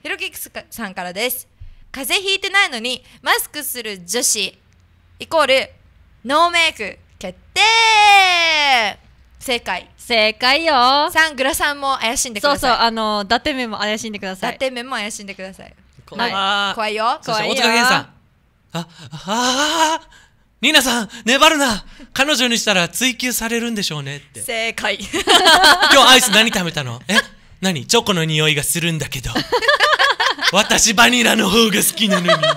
ひろきくさんからです風邪ひいてないのにマスクする女子イコールノーメイク決定正解正解よサングラさんも怪しんでくださいそうそうあの伊達目も怪しんでください伊達目も怪しんでください怖い、はい、怖いよ怖いよ大塚健さんあああニーナさん粘るな彼女にしたら追求されるんでしょうねって正解 <laughs> 今日アイス何食べたのえ何チョコの匂いがするんだけど私バニラの方が好きなのに確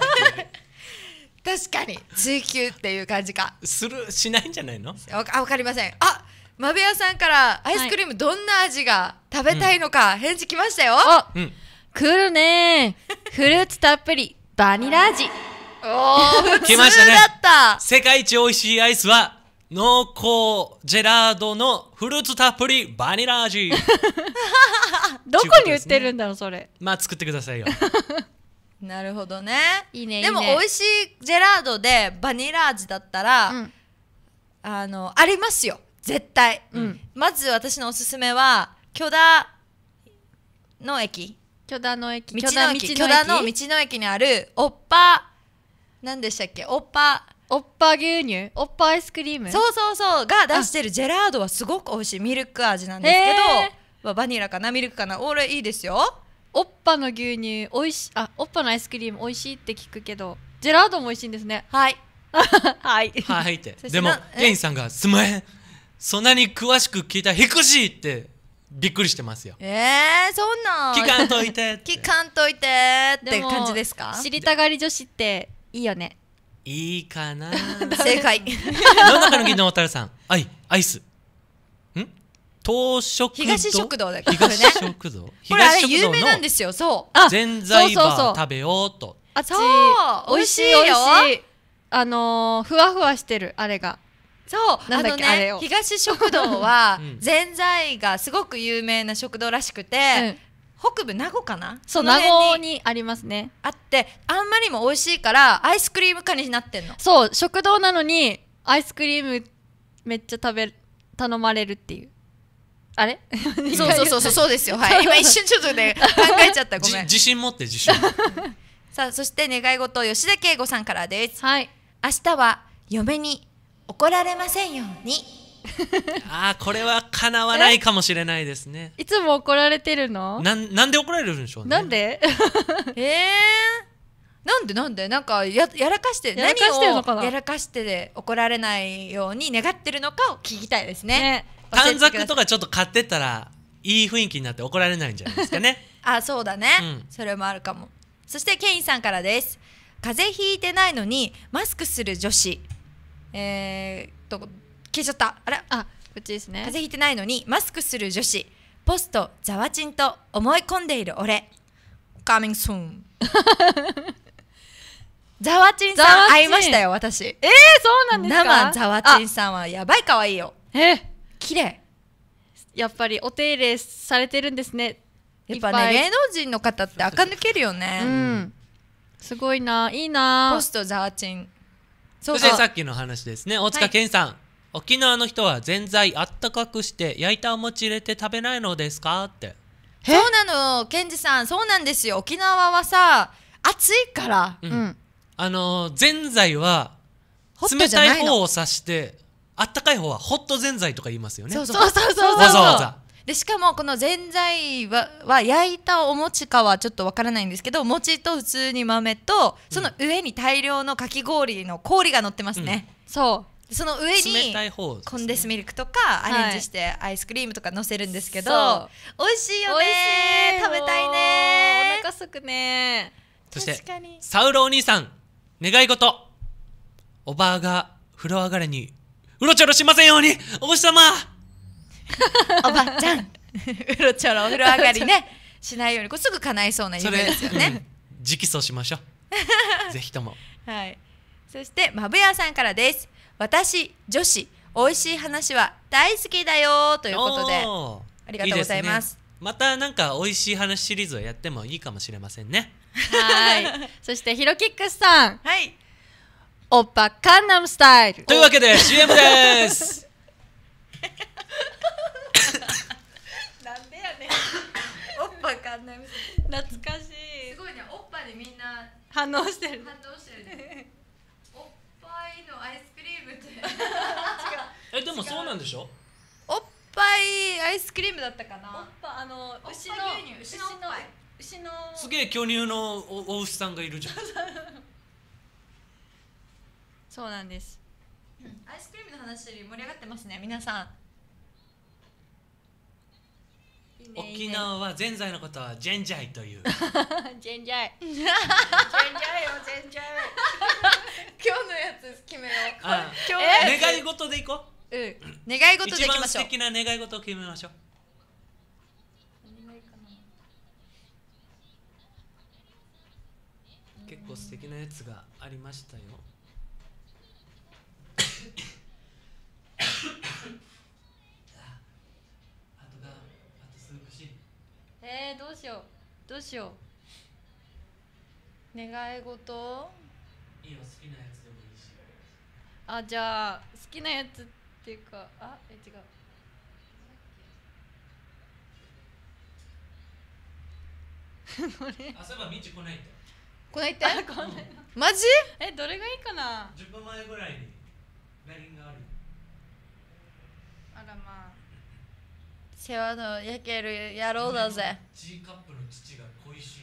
かに追求っていう感じかするしないんじゃないのあわかりませんあまべやさんからアイスクリームどんな味が食べたいのか返事来ましたよ、うん、来るねフルーツたっぷりバニラ味おお普通だった、ね、世界一美味しいアイスは濃厚ジェラードのフルーツたっぷりバニラ味 <laughs> どこに売ってるんだろうそれまあ作ってくださいよ <laughs> なるほどねいいねいいねでも美味しいジェラードでバニラ味だったら、うんあのありますよ絶対、うんまず私のおすすめは巨田の駅巨大の駅道の駅巨田の道の駅にあるおっぱ何でしたっけおっぱおっぱ牛乳おっぱアイスクリームそうそうそうが出してるジェラードはすごく美味しいミルク味なんですけど、バニラかなミルクかな俺いいですよおっぱの牛乳おいしあおっぱのアイスクリーム美味しいって聞くけどジェラードも美味しいんですねはい <laughs> はいはいってでもケインさんが「すまへんそんなに詳しく聞いたら引くし!」ってびっくりしてますよえー、そんな聞かんといて <laughs> 聞かんといてって感じですか知りたがり女子っていいよねいいかな <laughs> 正解真ん <laughs> 中の銀のさんアイアイスん東食東食堂だね東食堂 <laughs> これあれ有名なんですよそうぜんざいば食べようとあっち美味しいよあのー、ふわふわしてるあれがそうあのね東食堂はぜんざいがすごく有名な食堂らしくて、北部名護かなそう名護にありますねあってあんまりも美味しいからアイスクリーム化になってんのそう食堂なのにアイスクリームめっちゃ食べ頼まれるっていうあれ <laughs> そうそうそうそうそうですよはい今一瞬ちょっとね考えちゃったごめん自信持って自信 <laughs> さあそして願い事吉田圭吾さんからですはい明日は嫁に怒られませんように <laughs> ああこれはかなわないかもしれないですねいつも怒られてるのなんなんで怒られるんでしょうねなんでえ <laughs> えー、なんでなんでなんかややらかしてやらかしてるのかな何をやらかしてで怒られないように願ってるのかを聞きたいですねね短冊とかちょっと買ってたらいい雰囲気になって怒られないんじゃないですかね <laughs> あそうだね、うん、それもあるかもそしてケインさんからです風邪ひいてないのにマスクする女子えー、っと消えちゃったあらあこっちですね風邪ひいてないのにマスクする女子ポストざわちんと思い込んでいる俺 Coming soon <laughs> ザワチンさん会いましたよ私えー、そうなんですか生ザワチンさんはやばい可愛いよえ綺麗やっぱりお手入れされてるんですねやっぱね芸能人の方って垢抜けるよね、うん、すごいないいなポストザワチンそしてさっきの話ですね大塚健さん、はい沖縄の人はぜんざいあったかくして焼いたお餅入れて食べないのですかってそうなのケンジさんそうなんですよ沖縄はさ暑いから、うんうんあのぜんざいは冷たい方を指してあったかい方はホットぜんざいとか言いますよねそうそうそうそうわざわざでしかもこのぜんざいはは焼いたお餅かはちょっとわからないんですけど餅と普通に豆とその上に大量のかき氷の氷が乗ってますね、そうその上に、ね、コンデスミルクとかアレンジしてアイスクリームとかのせるんですけど、はい、美味しいよね食べたいねお腹すくねそしてサウロお兄さん願い事おばあが風呂上がりにうろちょろしませんようにお星様 <laughs> おばあちゃんうろちょろお風呂上がりねしないようにこうすぐ叶いそうな夢ですよね、直訴しましょう <laughs> ぜひともはいそしてまぶやさんからです私女子美味しい話は大好きだよということでありがとうございます、ね、またなんか美味しい話シリーズをやってもいいかもしれませんねはい <laughs> そしてヒロキックスさんはいおっぱカンナムスタイルというわけで CM です <laughs> なんでやねんおっぱカンナム懐かしいすごいねおっぱでみんな反応してる反応してんでしょおっぱいアイスクリームだったかなおっぱあの牛の牛の牛のすげえ巨乳のおお牛さんがいるじゃん <laughs> そうなんです、アイスクリームの話盛り上がってますね皆さん沖縄はぜんざいのことはジェンジャイという <laughs> ジェンジャイ <laughs> ジェンジャイよジェンジャイ今日のやつ決めよう今日願い事でいこううん願い事でいきましょう一番素敵な願い事を決めましょう結構素敵なやつがありましたよえー、どうしようどうしよう願い事いいよ好きなやつでもいいしあじゃあ好きなやつってっていうかあえ違う <laughs> あそえばみち来ないないってない <laughs> マジえどれがいいかな分前ぐらいにがあるあらまあ世話の焼ける野郎だぜ G カップの父が恋しい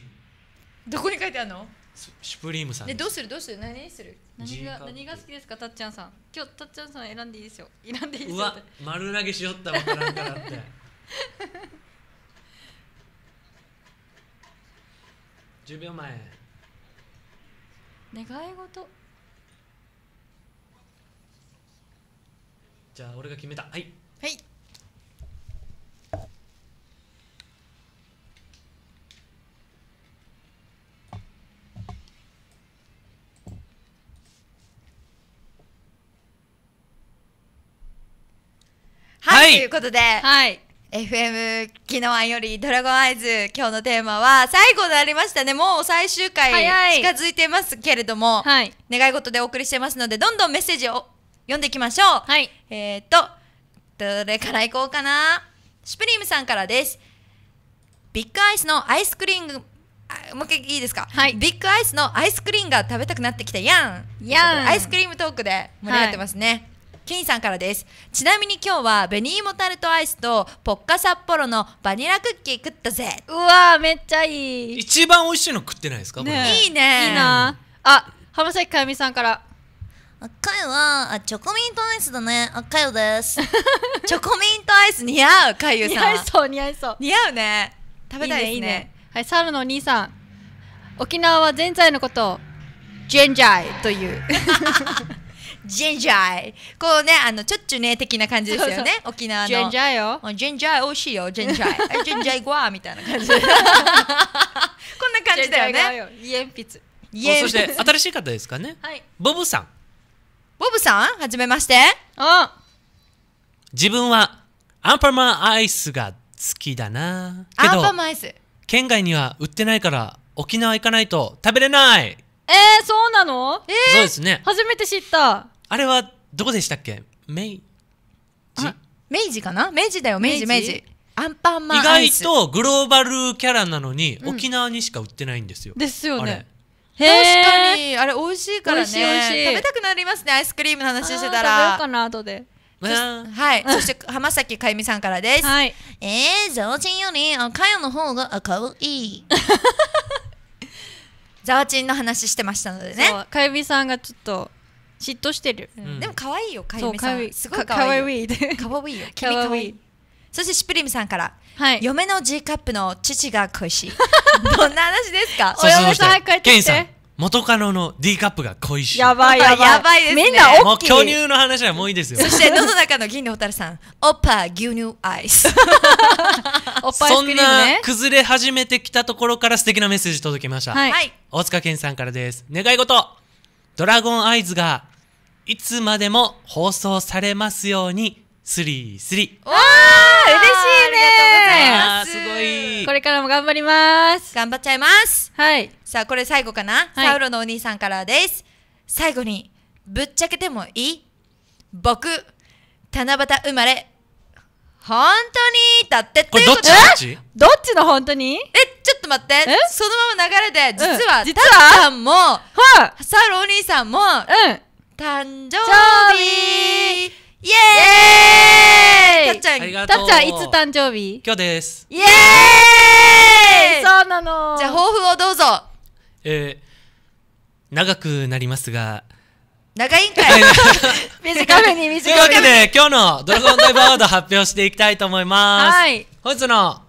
どこに書いてあるのスプリームさんでどうするどうする何する何が何が好きですかたっちゃんさん今日たっちゃんさん選んでいいですよ <laughs> 選んでいいですようわ丸投げしよったわらんからって10 <laughs> 秒前願い事じゃあ俺が決めたはいということで、はい、FM 昨日アよりドラゴンアイズ今日のテーマは最後になりましたねもう最終回近づいてますけれども、はい、願い事でお送りしてますのでどんどんメッセージを読んでいきましょう、はい、えっ、とどれからいこうかなシュプリームさんからですビッグアイスのアイスクリームもう一回いいですか、はい、ビッグアイスのアイスクリームが食べたくなってきたやんやんアイスクリームトークで盛り上がってますね、金さんからですちなみに今日は紅芋タルトアイスとポッカ札幌のバニラクッキー食ったぜうわめっちゃいい一番美味しいの食ってないですか、ね、いいねいいなあ浜崎かゆみさんから赤いはあチョコミントアイスだね赤いです <laughs> チョコミントアイス似合うかゆさん似合いそう似合いそう似合うね食べたいですねいいね、ね、はいルのお兄さん沖縄はぜんざいのことをジェンジャイという <laughs> ジンジャイこうねあのちょっちゅね的な感じですよね沖縄のジンジャイよジンジャイ美味しいよジンジャイ <laughs> ジンジャイゴアみたいな感じ <laughs> こんな感じだよねそして新しい方ですかね、はい、ボブさんボブさんはじめましてあ自分はアンパンマンアイスが好きだなアンパンマンアイス県外には売ってないから沖縄行かないと食べれないえー、そうなのえー、そうですね初めて知ったあれはどこでしたっけ明治明治かな明治だよ明治明治アンパンマン意外とグローバルキャラなのに、うん、沖縄にしか売ってないんですよですよね確かにあれ美味しいからね食べたくなりますねアイスクリームの話してたら食べようかな後ではい。<laughs> そして浜崎かゆみさんからです。はい、えー、ザワチンよりかよの方が可愛い。いザワチンの話してましたのでね。かゆみさんがちょっと嫉妬してる、うん、でも可愛いよかゆみさんすごい可愛いかわいいよ <laughs> 君可愛いそしてシプリムさんから、はい、嫁の G カップの父が恋しい <laughs> どんな話ですか <laughs> お嫁さん早く帰ってきて元カノの D カップが恋しい。やばいやばい。やばいですね。みんな大きい。もう巨乳の話はもういいですよ。そして、喉の中の銀の蛍さん、おっぱ牛乳アイス。おっぱい、ね、そんな崩れ始めてきたところから素敵なメッセージ届きました。はい。大塚健さんからです。願い事、ドラゴンアイズがいつまでも放送されますようにスリースリーわー嬉しいねありがとうございますこれからも頑張ります頑張っちゃいますはいさあこれ最後かな、はい、サウロのお兄さんからです最後にぶっちゃけてもいい僕七夕生まれ本当にだってこれどっちどっちの本当にえちょっと待ってそのまま流れで実は、うん、実はタッちゃんも、はサウロお兄さんも、うん誕生日イエーイたっちゃん、ありがとうたっちゃんいつ誕生日今日ですイエーイそうなのじゃあ抱負をどうぞえー、長くなりますが長いんかい <laughs> 短めに短めにというわけで今日の「ドラゴンダイブワード」発表していきたいと思いますはい本日の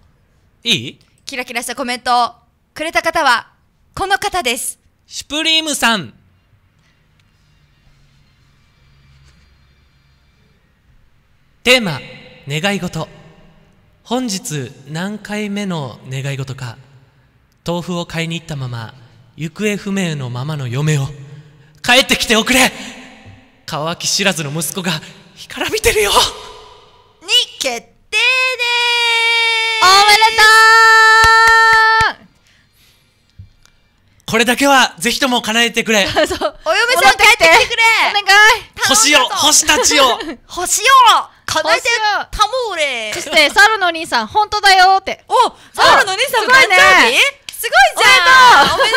いいキラキラしたコメントをくれた方はこの方ですシュプリームさんテーマ願い事本日何回目の願い事か豆腐を買いに行ったまま行方不明のままの嫁を帰ってきておくれ乾き知らずの息子が干からびてるよに決定でおめでとうこれだけはぜひとも叶えてくれ <laughs> そうお嫁さん帰ってきてくれお願い星よ星たちよ <laughs> 星よかなえてたもれそしてサルの兄さん本当だよっておサルの兄さんすごいねすごいじゃんおめで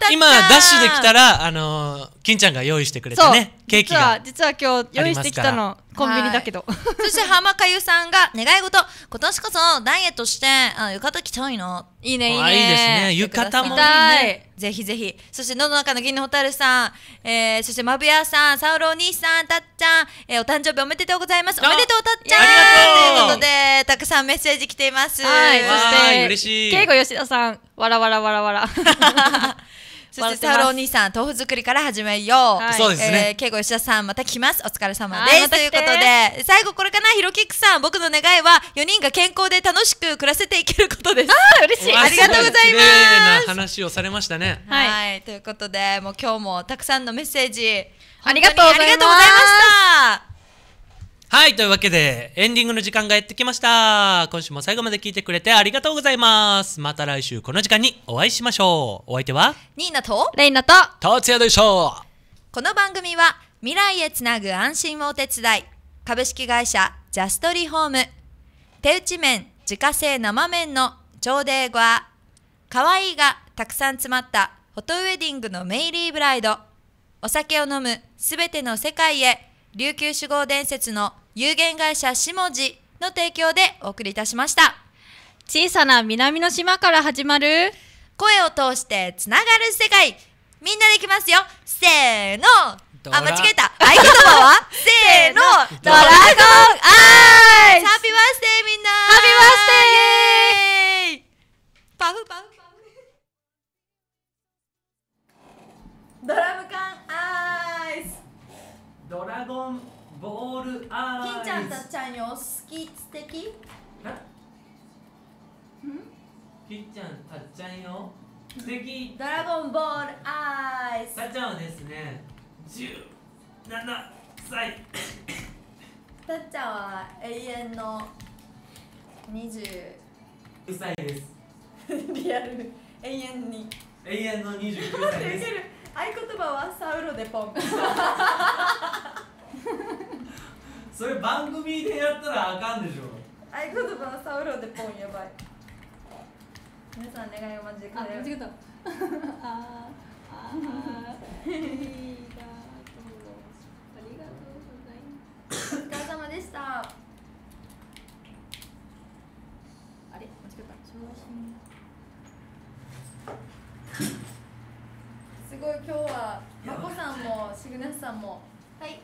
とう今ダッシュできたらあの金ちゃんが用意してくれたねケーキが実は実は今日用意してきたのコンビニだけど <laughs> そして浜かゆさんが願い事今年こそダイエットしてあ浴衣着たいないいねいいねいいですね浴衣もいいねぜひぜひそしてのど中の銀の蛍さん、えー、そしてまぶやさんサウロお兄さんたっちゃん、えー、お誕生日おめでとうございますおめでとうたっちゃんということでたくさんメッセージ来ていますはいそして嬉しい慶吾吉田さんわらわらわらわらそして太郎兄さん豆腐作りから始めよう、そうですね、えー、敬語吉田さんまた来ますお疲れ様ですということで最後これかなひろきくさん僕の願いは4人が健康で楽しく暮らせていけることですあ嬉しい <laughs> ありがとうございますな話をされましたねはい、ということでもう今日もたくさんのメッセージありがとうございましたはい、というわけで、エンディングの時間がやってきました。今週も最後まで聞いてくれてありがとうございます。また来週この時間にお会いしましょう。お相手は、ニーナと、レイナと、達也でしょこの番組は、未来へつなぐ安心をお手伝い、株式会社、ジャストリホーム、手打ち麺、自家製生麺の、超デーゴア、かわいいがたくさん詰まった、フォトウェディングのメイリーブライド、お酒を飲むすべての世界へ、琉球守護伝説の有限会社しもじの提供でお送りいたしました。小さな南の島から始まる声を通してつながる世界みんなできますよせーのあ、間違えた合言葉は <laughs> せーのドラゴンアイスハッピーバースデーみんなハッピーバースデーパフパフパフドラム缶アイスドラゴンボールアイ金ちゃんたちゃんよ好き素敵金ちゃんたっちゃんよ素敵ドラゴンボールアイスたっちゃんはですね17歳たっちゃんは永遠の20 <laughs> 歳ですリアル永遠に永遠の29歳です合言葉はサウロでポンそれ番組でやったらあかんでしょ合言葉はサウロでポンやばい皆さん願いをマジでくれあ間違えた <laughs> ありがとうございますお疲れ様でしたあれ間違えたすごい今日はまこさんもシグナスさんもはい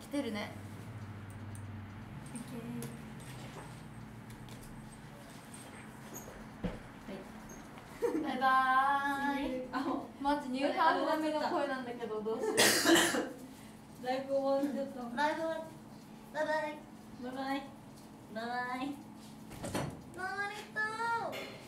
来てるねバイバーイあマジニューハーフダメの声なんだけどどうしよ <laughs> ライブ終わっちゃったライブバイバイバイバイバイバイバイバイバイ